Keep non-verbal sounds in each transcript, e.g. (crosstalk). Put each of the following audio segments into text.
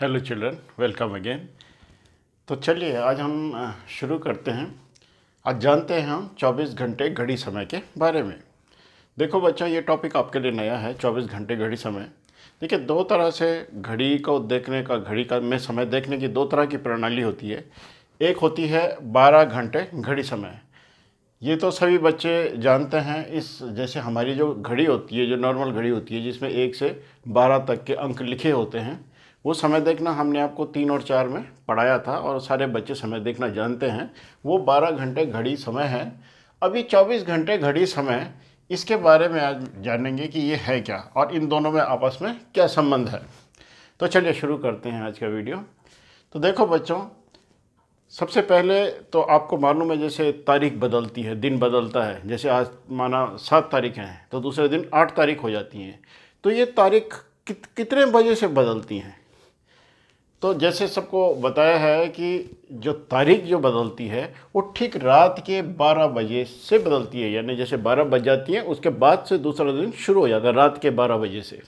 hello children welcome again तो चलिए आज हम शुरू करते हैं आज जानते हैं हम 24 घंटे घड़ी समय के बारे में देखो बच्चों ये टॉपिक आपके लिए नया है 24 घंटे घड़ी समय देखिए दो तरह से घड़ी को देखने का घड़ी का में समय देखने की दो तरह की प्रणाली होती है एक होती है 12 घंटे घड़ी समय ये तो सभी बच्चे जानते हैं इस जैसे हमारी जो घड़ी होती है जो नॉर्मल घड़ी होती है जिसमें एक से बारह तक के अंक लिखे होते हैं वो समय देखना हमने आपको तीन और चार में पढ़ाया था और सारे बच्चे समय देखना जानते हैं वो बारह घंटे घड़ी समय है अभी चौबीस घंटे घड़ी समय इसके बारे में आज जानेंगे कि ये है क्या और इन दोनों में आपस में क्या संबंध है तो चलिए शुरू करते हैं आज का वीडियो तो देखो बच्चों सबसे पहले तो आपको मालूम है जैसे तारीख बदलती है दिन बदलता है जैसे आज माना सात तारीख हैं तो दूसरे दिन आठ तारीख हो जाती हैं तो ये तारीख कित, कितने बजे से बदलती हैं तो जैसे सबको बताया है कि जो तारीख जो बदलती है वो ठीक रात के 12 बजे से बदलती है यानी जैसे 12 बज जाती है उसके बाद से दूसरा दिन शुरू हो जाता है रात के 12 बजे से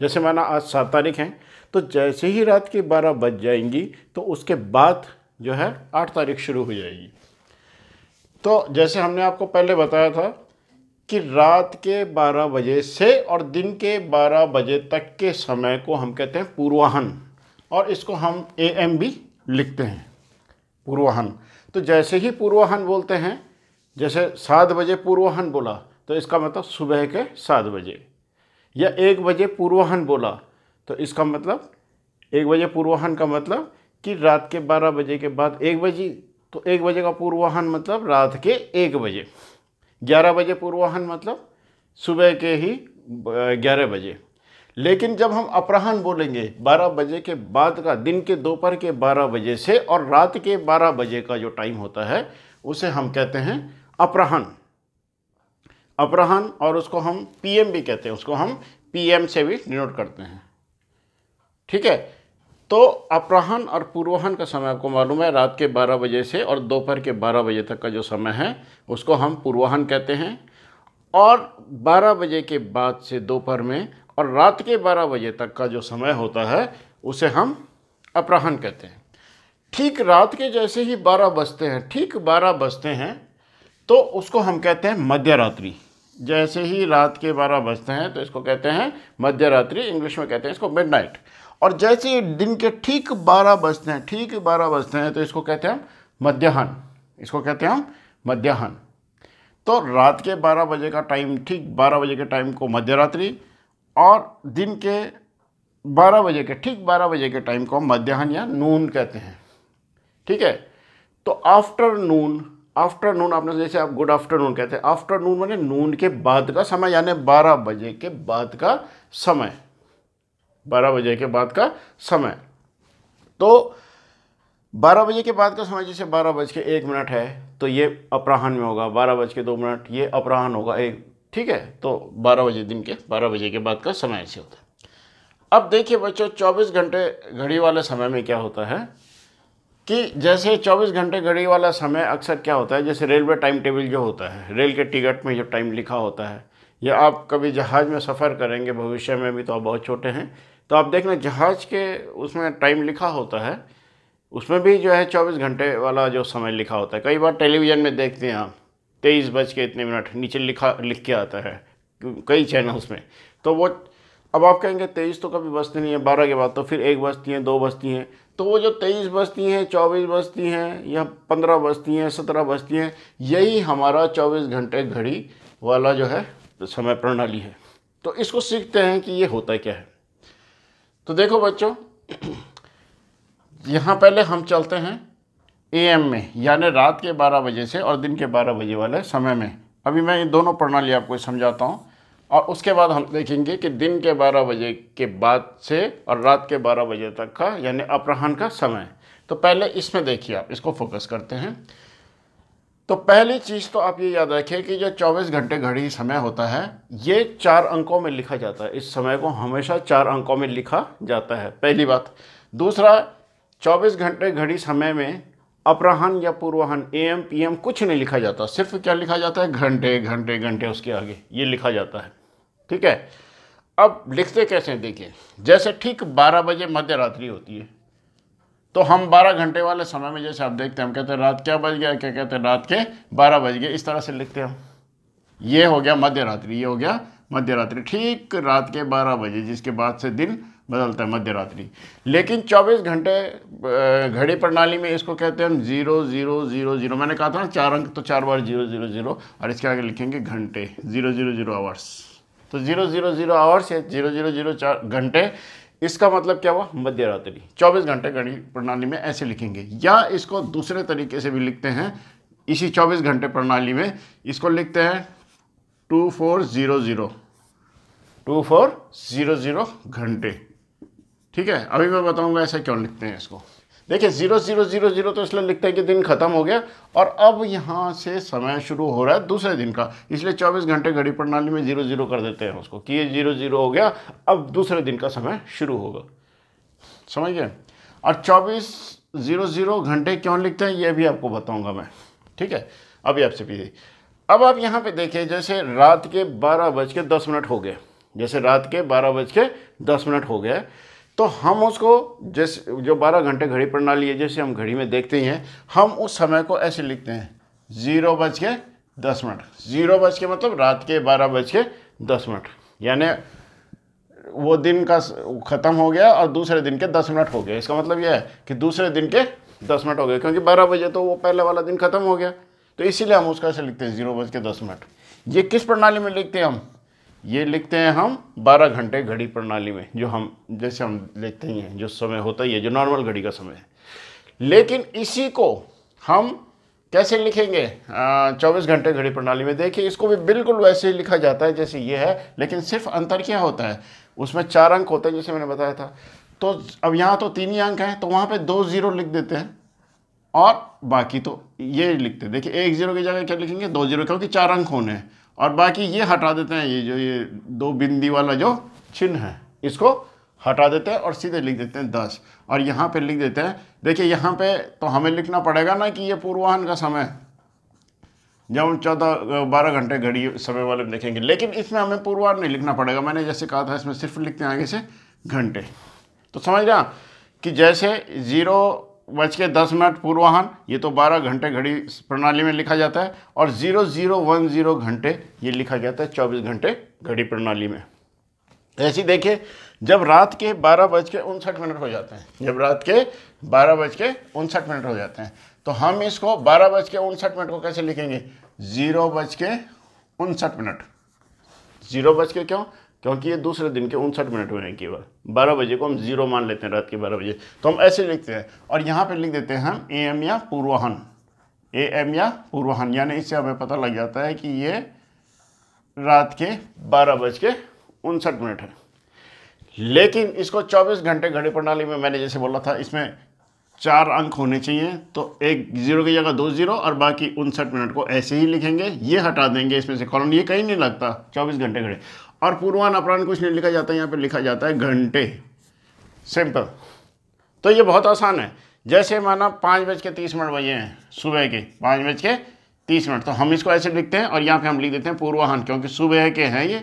जैसे माना आज सात तारीख है तो जैसे ही रात के 12 बज जाएंगी तो उसके बाद जो है आठ तारीख शुरू हो जाएगी तो जैसे हमने आपको पहले बताया था कि रात के 12 बजे से और दिन के 12 बजे तक के समय को हम कहते हैं पूर्वाहन और इसको हम ए एम भी लिखते हैं पूर्वाहन तो जैसे ही पूर्वाहन बोलते हैं जैसे सात बजे पूर्वाहन बोला तो इसका मतलब सुबह के सात बजे या एक बजे पूर्वाहन बोला तो इसका मतलब एक बजे पूर्वाहन का मतलब कि रात के बारह बजे के बाद एक बजे तो एक बजे का पूर्वाहन मतलब रात के एक बजे ग्यारह बजे पूर्वाहन मतलब सुबह के ही ग्यारह बजे लेकिन जब हम अपराहन बोलेंगे 12 बजे के बाद का दिन के दोपहर के 12 बजे से और रात के 12 बजे का जो टाइम होता है उसे हम कहते हैं अपराहन अपराहन और उसको हम पीएम भी कहते हैं उसको हम पीएम से भी डिनोट करते हैं ठीक है तो अपराहन और पूर्वाहन का समय आपको मालूम है रात के 12 बजे से और दोपहर के 12 बजे तक का जो समय है उसको हम पूर्वाहन कहते हैं और 12 बजे के बाद से दोपहर में और रात के 12 बजे तक का जो समय होता है उसे हम अपराहन कहते हैं ठीक रात के जैसे ही 12 बजते हैं ठीक 12 बजते हैं तो उसको हम कहते हैं मध्य रात्रि जैसे ही रात के 12 बजते हैं तो इसको कहते हैं मध्य रात्रि इंग्लिश में कहते हैं इसको मिड और जैसे ही दिन के ठीक 12 बजते हैं ठीक 12 बजते हैं तो इसको कहते हैं हम मध्याह्न इसको कहते हैं हम मध्याह्न तो रात के 12 बजे का टाइम ठीक 12 बजे के टाइम को मध्यरात्रि रात्रि और दिन के 12 बजे के ठीक 12 बजे के टाइम को हम या नून कहते हैं ठीक है तो आफ्टरनून आफ्टरनून आपने जैसे आप गुड आफ्टरनून कहते हैं आफ्टरनून मैंने नून के बाद का समय यानी 12 बजे के बाद का समय 12 बजे के बाद का समय तो 12 बजे के बाद का समय जैसे बारह बज के एक मिनट है तो ये अपराहन में होगा बारह बज के दो मिनट ये अपराहन होगा एक ठीक है तो 12 बजे दिन के 12 बजे के बाद का समय ऐसे होता है अब देखिए बच्चों 24 घंटे घड़ी वाले समय में क्या होता है कि जैसे 24 घंटे घड़ी वाला समय अक्सर क्या होता है जैसे रेलवे टाइम टेबल जो होता है रेल के टिकट में जो टाइम लिखा होता है या आप कभी जहाज़ में सफ़र करेंगे भविष्य में भी तो आप बहुत छोटे हैं तो आप देखना जहाज़ के उसमें टाइम लिखा होता है उसमें भी जो है चौबीस घंटे वाला जो समय लिखा होता है कई बार टेलीविज़न में देखते हैं आप तेईस बज के इतने मिनट नीचे लिखा लिख के आता है कई चैनल्स में तो वो अब आप कहेंगे तेईस तो कभी बजती नहीं है बारह के बाद तो फिर एक बजती हैं दो बजती हैं तो वो जो तेईस बजती हैं चौबीस बजती हैं या पंद्रह बजती हैं सत्रह बजती हैं यही हमारा चौबीस घंटे घड़ी वाला जो है समय प्रणाली है तो इसको सीखते हैं कि ये होता क्या है तो देखो बच्चों (clears throat) यहाँ पहले हम चलते हैं एम में यानी रात के 12 बजे से और दिन के 12 बजे वाले समय में अभी मैं ये दोनों प्रणाली आपको समझाता हूँ और उसके बाद हम देखेंगे कि दिन के 12 बजे के बाद से और रात के 12 बजे तक का यानी अपराहन का समय तो पहले इसमें देखिए आप इसको फोकस करते हैं तो पहली चीज़ तो आप ये याद रखें कि जो 24 घंटे घड़ी समय होता है ये चार अंकों में लिखा जाता है इस समय को हमेशा चार अंकों में लिखा जाता है पहली बात दूसरा 24 घंटे घड़ी समय में अपराहन या पूर्वाहन एम पीएम कुछ नहीं लिखा जाता सिर्फ क्या लिखा जाता है घंटे घंटे घंटे उसके आगे ये लिखा जाता है ठीक है अब लिखते कैसे देखिए जैसे ठीक 12 बजे मध्य रात्रि होती है तो हम 12 घंटे वाले समय में जैसे आप देखते हैं हम कहते हैं रात क्या बज गया क्या कहते हैं रात के बारह बज गए इस तरह से लिखते हम ये हो गया मध्य रात्रि ये हो गया मध्य रात्रि ठीक रात के बारह बजे जिसके बाद से दिन बदलता है मध्यरात्रि लेकिन 24 घंटे घड़ी प्रणाली में इसको कहते हैं हम जीरो जीरो जीरो जीरो मैंने कहा था ना चार अंक तो चार बार जीरो जीरो जीरो और इसके आगे लिखेंगे घंटे जीरो जीरो जीरो आवर्स तो जीरो जीरो जीरो आवर्स या जीरो जीरो जीरो चार घंटे इसका मतलब क्या हुआ मध्य रात्रि चौबीस घंटे घड़ी प्रणाली में ऐसे लिखेंगे या इसको दूसरे तरीके से भी लिखते हैं इसी चौबीस घंटे प्रणाली में इसको लिखते हैं two four zero zero two four zero zero घंटे ठीक है अभी मैं बताऊंगा ऐसा क्यों लिखते हैं इसको देखिए ज़ीरो ज़ीरो ज़ीरो ज़ीरो तो इसलिए लिखते हैं कि दिन ख़त्म हो गया और अब यहाँ से समय शुरू हो रहा है दूसरे दिन का इसलिए 24 घंटे घड़ी प्रणाली में ज़ीरो ज़ीरो कर देते हैं उसको कि ये ज़ीरो ज़ीरो हो गया अब दूसरे दिन का समय शुरू होगा समझ गए और चौबीस ज़ीरो ज़ीरो घंटे क्यों लिखते हैं ये भी आपको बताऊँगा मैं ठीक है अभी आपसे पीछे अब आप यहाँ पर देखिए जैसे रात के बारह बज के दस मिनट हो गए जैसे रात के बारह बज के दस मिनट हो गए तो हम उसको जैसे जो 12 घंटे घड़ी प्रणाली है जैसे हम घड़ी में देखते ही हैं हम उस समय को ऐसे लिखते हैं ज़ीरो बज के दस मिनट ज़ीरो बज के मतलब रात के बारह बज के दस मिनट यानी वो दिन का ख़त्म हो गया और दूसरे दिन के दस मिनट हो गए इसका मतलब यह है कि दूसरे दिन के दस मिनट हो गए क्योंकि बारह बजे तो वो पहले वाला दिन ख़त्म हो गया तो इसीलिए हम उसका ऐसे लिखते हैं ज़ीरो बज के दस मिनट ये किस प्रणाली में लिखते हैं हम ये लिखते हैं हम 12 घंटे घड़ी प्रणाली में जो हम जैसे हम लिखते ही हैं जो समय होता ही है जो नॉर्मल घड़ी का समय है लेकिन इसी को हम कैसे लिखेंगे चौबीस घंटे घड़ी प्रणाली में देखिए इसको भी बिल्कुल वैसे ही लिखा जाता है जैसे ये है लेकिन सिर्फ अंतर क्या होता है उसमें चार अंक होते हैं जैसे मैंने बताया था तो अब यहाँ तो तीन ही अंक हैं तो वहाँ पे दो ज़ीरो लिख देते हैं और बाकी तो ये लिखते हैं देखिए एक ज़ीरो की जगह क्या लिखेंगे दो ज़ीरो क्योंकि चार अंक होने हैं और बाकी ये हटा देते हैं ये जो ये दो बिंदी वाला जो चिन्ह है इसको हटा देते हैं और सीधे लिख देते हैं दस और यहाँ पे लिख देते हैं देखिए यहाँ पे तो हमें लिखना पड़ेगा ना कि ये पूर्वाहन का समय जब हम चौदह बारह घंटे घड़ी समय वाले में देखेंगे लेकिन इसमें हमें पूर्वाहन नहीं लिखना पड़ेगा मैंने जैसे कहा था इसमें सिर्फ लिखते हैं आगे से घंटे तो समझ रहे कि जैसे ज़ीरो बज के दस मिनट पूर्वाहन ये तो बारह घंटे घड़ी प्रणाली में लिखा जाता है और ज़ीरो ज़ीरो वन ज़ीरो घंटे ये लिखा जाता है चौबीस घंटे घड़ी प्रणाली में ऐसी देखिए जब रात के बारह बज के उनसठ मिनट हो जाते हैं जब रात के बारह बज के उनसठ मिनट हो जाते हैं तो हम इसको बारह बज के उनसठ मिनट को कैसे लिखेंगे ज़ीरो बज के उनसठ मिनट ज़ीरो बज के क्यों क्योंकि ये दूसरे दिन के उनसठ मिनट में हैं केवल बारह बजे को हम जीरो मान लेते हैं रात के बारह बजे तो हम ऐसे लिखते हैं और यहाँ पे लिख देते हैं हम एम या पूर्वाहन ए एम या पूर्वाहन यानी इससे हमें पता लग जाता है कि ये रात के बारह बज के उनसठ मिनट है लेकिन इसको 24 घंटे घड़ी प्रणाली में मैंने जैसे बोला था इसमें चार अंक होने चाहिए तो एक जीरो की जगह दो जीरो और बाकी उनसठ मिनट को ऐसे ही लिखेंगे ये हटा देंगे इसमें से कॉलम ये कहीं नहीं लगता 24 घंटे घड़े और पूर्वान अपराण कुछ नहीं लिखा जाता यहाँ पर लिखा जाता है घंटे सिंपल तो ये बहुत आसान है जैसे माना पाँच बज के तीस मिनट बजे हैं सुबह के पाँच बज के तीस मिनट तो हम इसको ऐसे लिखते हैं और यहाँ पे हम लिख देते हैं पूर्वाहन क्योंकि सुबह के हैं ये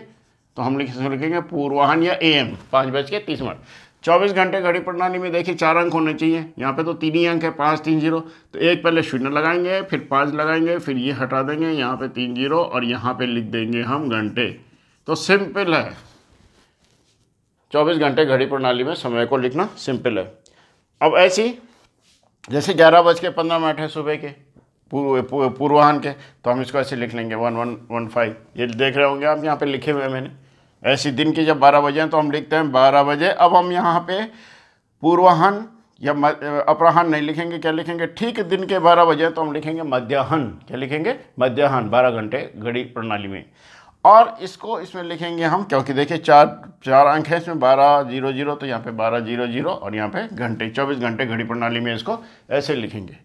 तो हम लिख लिखेंगे पूर्वाहन या ए एम पाँच बज के तीस मिनट चौबीस घंटे घड़ी प्रणाली में देखिए चार अंक होने चाहिए यहाँ पे तो तीन ही अंक है पाँच तीन जीरो तो एक पहले शून्य लगाएंगे फिर पाँच लगाएंगे फिर ये हटा देंगे यहाँ पर तीन जीरो और यहाँ पर लिख देंगे हम घंटे तो सिंपल है 24 घंटे घड़ी प्रणाली में समय को लिखना सिंपल है अब ऐसी जैसे ग्यारह बज के पंद्रह मिनट है सुबह के पूर्व पूर्वाहन के तो हम इसको ऐसे लिख लेंगे वन वन वन फाइव ये देख रहे होंगे आप यहाँ पे लिखे हुए हैं मैंने ऐसी दिन के जब बारह बजे हैं तो हम लिखते हैं बारह बजे अब हम यहाँ पे पूर्वाहन या अपराहन नहीं लिखेंगे क्या लिखेंगे ठीक दिन के बारह बजे तो हम लिखेंगे मध्याहन क्या लिखेंगे मध्याहन बारह घंटे घड़ी प्रणाली में और इसको इसमें लिखेंगे हम क्योंकि देखिए चार चार अंक है इसमें बारह जीरो जीरो तो यहाँ पे बारह जीरो जीरो और यहाँ पे घंटे चौबीस घंटे घड़ी प्रणाली में इसको ऐसे लिखेंगे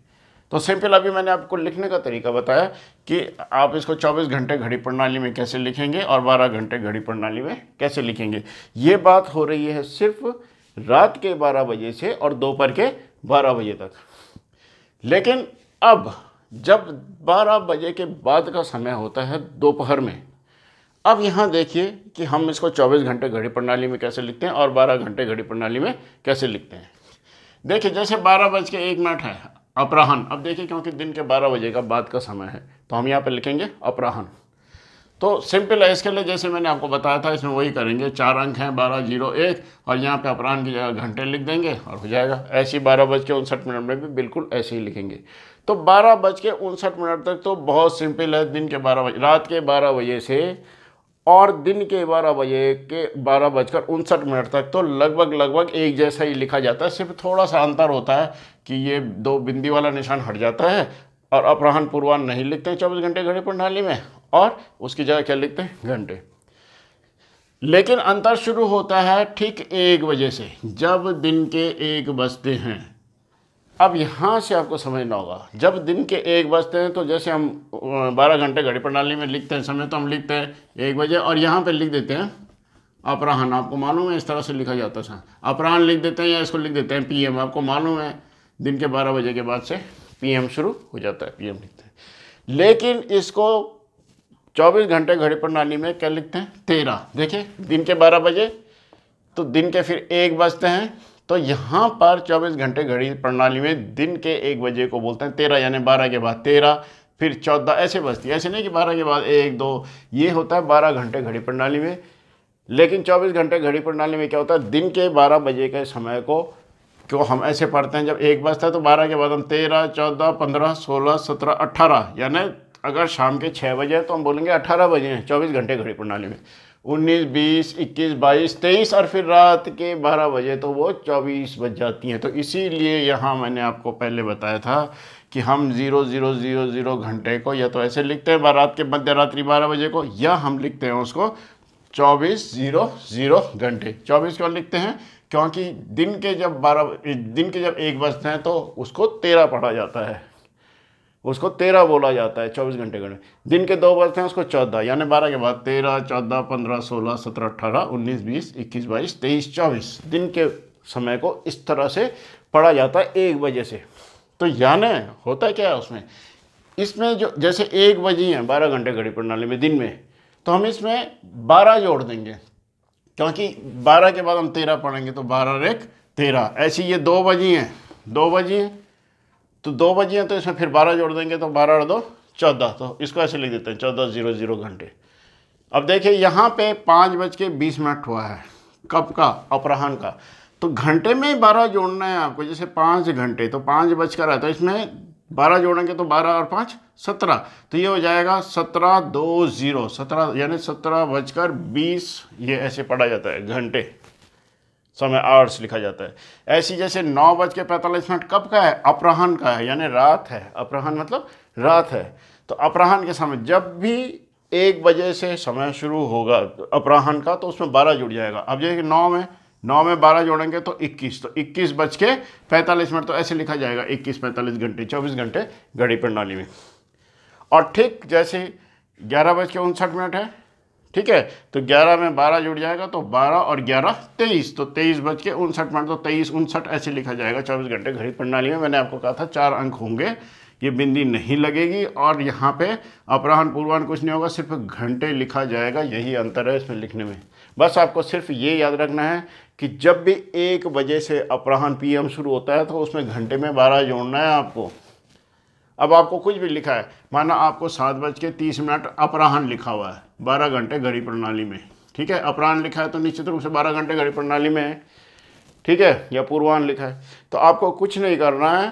तो सिंपल अभी मैंने आपको लिखने का तरीका बताया कि आप इसको 24 घंटे घड़ी प्रणाली में कैसे लिखेंगे और 12 घंटे घड़ी प्रणाली में कैसे लिखेंगे ये बात हो रही है सिर्फ रात के 12 बजे से और दोपहर के 12 बजे तक लेकिन अब जब 12 बजे के बाद का समय होता है दोपहर में अब यहाँ देखिए कि हम इसको 24 घंटे घड़ी प्रणाली में कैसे लिखते हैं और 12 घंटे घड़ी प्रणाली में कैसे लिखते हैं देखिए जैसे बारह बज के एक मिनट है अपराहन अब देखिए क्योंकि दिन के बारह बजे का बाद का समय है तो हम यहाँ पर लिखेंगे अपराहन तो सिंपल है इसके लिए जैसे मैंने आपको बताया था इसमें वही करेंगे चार अंक हैं बारह जीरो एक और यहाँ पे अपराहन की जगह घंटे लिख देंगे और हो जाएगा ऐसे ही बारह बज के उनसठ मिनट में भी बिल्कुल ऐसे ही लिखेंगे तो बारह बज के उनसठ मिनट तक तो बहुत सिंपल है दिन के बारह बजे रात के बारह बजे से और दिन के बारह बजे के बारह बजकर उनसठ मिनट तक तो लगभग लगभग एक जैसा ही लिखा जाता है सिर्फ थोड़ा सा अंतर होता है कि ये दो बिंदी वाला निशान हट जाता है और अपराहन पूर्वान नहीं लिखते हैं चौबीस घंटे घड़ी प्रणाली में और उसकी जगह क्या लिखते हैं घंटे लेकिन अंतर शुरू होता है ठीक एक बजे से जब दिन के एक बजते हैं अब यहाँ से आपको समझना होगा जब दिन के एक बजते हैं तो जैसे हम बारह घंटे घड़ी प्रणाली में लिखते हैं समय तो हम लिखते हैं एक बजे और यहाँ पे लिख देते हैं अपराहन आपको मालूम है इस तरह से लिखा जाता है अपराहन लिख देते हैं या इसको लिख देते हैं पीएम आपको मालूम है दिन के बारह बजे के बाद से पी शुरू हो जाता है पी लिखते हैं लेकिन इसको चौबीस घंटे घड़ी प्रणाली में क्या लिखते हैं तेरह देखिए दिन के बारह बजे तो दिन के फिर एक बजते हैं तो यहाँ पर 24 घंटे घड़ी प्रणाली में दिन के एक बजे को बोलते हैं तेरह यानी बारह के बाद तेरह फिर चौदह ऐसे बजती है ऐसे नहीं कि बारह के बाद एक दो ये होता है बारह घंटे घड़ी प्रणाली में लेकिन चौबीस घंटे घड़ी प्रणाली में क्या होता है दिन के बारह बजे के समय को क्यों हम ऐसे पढ़ते हैं जब एक बजता है तो बारह के बाद हम तेरह चौदह पंद्रह सोलह सत्रह अट्ठारह यानी अगर शाम के छः बजे तो हम बोलेंगे अट्ठारह बजे हैं चौबीस घंटे घड़ी प्रणाली में उन्नीस बीस इक्कीस बाईस तेईस और फिर रात के बारह बजे तो वो चौबीस बज जाती हैं तो इसीलिए यहाँ मैंने आपको पहले बताया था कि हम ज़ीरो ज़ीरो ज़ीरो ज़ीरो घंटे को या तो ऐसे लिखते हैं रात के मध्य रात्रि बारह बजे को या हम लिखते हैं उसको चौबीस ज़ीरो ज़ीरो घंटे चौबीस क्यों लिखते हैं क्योंकि दिन के जब बारह दिन के जब एक बजते हैं तो उसको तेरह पढ़ा जाता है उसको तेरह बोला जाता है चौबीस घंटे घंटे दिन के दो बजते हैं उसको चौदह यानी बारह के बाद तेरह चौदह पंद्रह सोलह सत्रह अट्ठारह उन्नीस बीस इक्कीस बाईस तेईस चौबीस दिन के समय को इस तरह से पढ़ा जाता है एक बजे से तो यानी होता क्या है उसमें इसमें जो जैसे एक बजी हैं बारह घंटे घड़ी प्रणाली में दिन में तो हम इसमें बारह जोड़ देंगे क्योंकि बारह के बाद हम तेरह पढ़ेंगे तो बारह रेख तेरह ऐसी ये दो बजी हैं दो बजी हैं तो दो बजे हैं तो इसमें फिर बारह जोड़ देंगे तो बारह और दो चौदह तो इसको ऐसे लिख देते हैं चौदह जीरो जीरो घंटे अब देखिए यहाँ पे पाँच बज के बीस मिनट हुआ है कब का अपराहन का तो घंटे में ही बारह जोड़ना है आपको जैसे पाँच घंटे तो पाँच बजकर आया तो इसमें बारह जोड़ेंगे तो बारह और पाँच सत्रह तो ये हो जाएगा सत्रह दो ज़ीरो सत्रह यानी सत्रह बजकर बीस ये ऐसे पढ़ा जाता है घंटे समय आवर्स लिखा जाता है ऐसी जैसे नौ बज के पैंतालीस मिनट कब का है अपराहन का है यानी रात है अपराहन मतलब रात है तो अपराहन के समय जब भी एक बजे से समय शुरू होगा अपराहन का तो उसमें बारह जुड़ जाएगा अब जैसे नौ में नौ में बारह जोड़ेंगे तो इक्कीस तो इक्कीस बज के पैंतालीस मिनट तो ऐसे लिखा जाएगा इक्कीस पैंतालीस घंटे चौबीस घंटे घड़ी प्रणाली में और ठीक जैसे ग्यारह बज के उनसठ मिनट है ठीक है तो 11 में 12 जुड़ जाएगा तो 12 और 11 23 तो 23 बज के उनसठ मिनट तो 23 उनसठ ऐसे लिखा जाएगा 24 घंटे घड़ी प्रणाली में मैंने आपको कहा था चार अंक होंगे ये बिंदी नहीं लगेगी और यहाँ पे अपराहन पूर्वाहन कुछ नहीं होगा सिर्फ घंटे लिखा जाएगा यही अंतर है इसमें लिखने में बस आपको सिर्फ ये याद रखना है कि जब भी एक बजे से अपराहन पी शुरू होता है तो उसमें घंटे में बारह जोड़ना है आपको अब आपको कुछ भी लिखा है माना आपको सात बज के तीस मिनट अपराहन लिखा हुआ है बारह घंटे घड़ी प्रणाली में ठीक है अपराहन लिखा है तो निश्चित रूप से बारह घंटे घड़ी प्रणाली में है ठीक है या पूर्वाहन लिखा है तो आपको कुछ नहीं करना है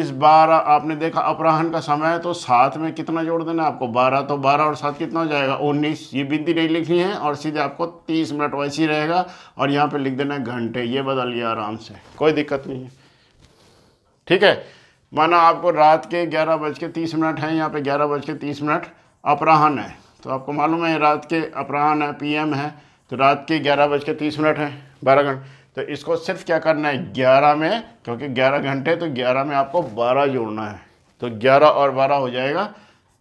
इस बारह आपने देखा अपराहन का समय है तो सात में कितना जोड़ देना आपको बारह तो बारह और सात कितना हो जाएगा उन्नीस ये बिंदी नहीं लिखनी है और सीधे आपको तीस मिनट वैसे ही रहेगा और यहाँ पे लिख देना घंटे ये बदल गया आराम से कोई दिक्कत नहीं है ठीक है माना आपको रात के ग्यारह बज के तीस मिनट हैं यहाँ पे ग्यारह बज के तीस मिनट अपराहन है तो आपको मालूम है रात के अपराहन है पीएम है तो रात के ग्यारह बज के तीस मिनट है बारह घंटे तो इसको सिर्फ क्या करना है ग्यारह में क्योंकि ग्यारह घंटे तो ग्यारह में आपको बारह जोड़ना है तो ग्यारह और बारह हो जाएगा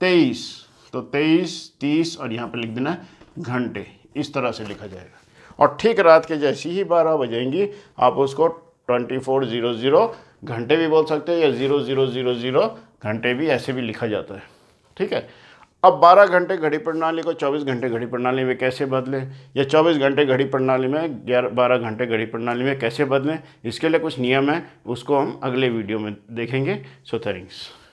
तेईस तो तेईस तीस और यहाँ पर लिख देना है घंटे इस तरह से लिखा जाएगा और ठीक रात के जैसी ही बारह बजेंगी आप उसको ट्वेंटी फोर ज़ीरो ज़ीरो घंटे भी बोल सकते हैं या ज़ीरो ज़ीरो ज़ीरो ज़ीरो घंटे भी ऐसे भी लिखा जाता है ठीक है अब 12 घंटे घड़ी प्रणाली को 24 घंटे घड़ी प्रणाली में कैसे बदलें या 24 घंटे घड़ी प्रणाली में ग्यारह बारह घंटे घड़ी प्रणाली में कैसे बदलें इसके लिए कुछ नियम हैं उसको हम अगले वीडियो में देखेंगे सो थैंक्स